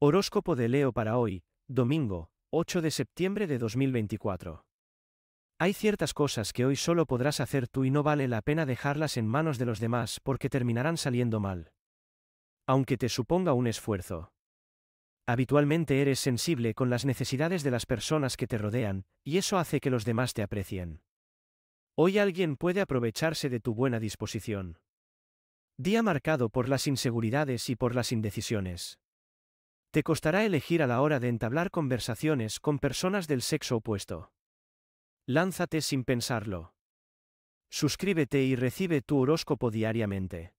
Horóscopo de Leo para hoy, domingo, 8 de septiembre de 2024. Hay ciertas cosas que hoy solo podrás hacer tú y no vale la pena dejarlas en manos de los demás porque terminarán saliendo mal. Aunque te suponga un esfuerzo. Habitualmente eres sensible con las necesidades de las personas que te rodean, y eso hace que los demás te aprecien. Hoy alguien puede aprovecharse de tu buena disposición. Día marcado por las inseguridades y por las indecisiones. Te costará elegir a la hora de entablar conversaciones con personas del sexo opuesto. Lánzate sin pensarlo. Suscríbete y recibe tu horóscopo diariamente.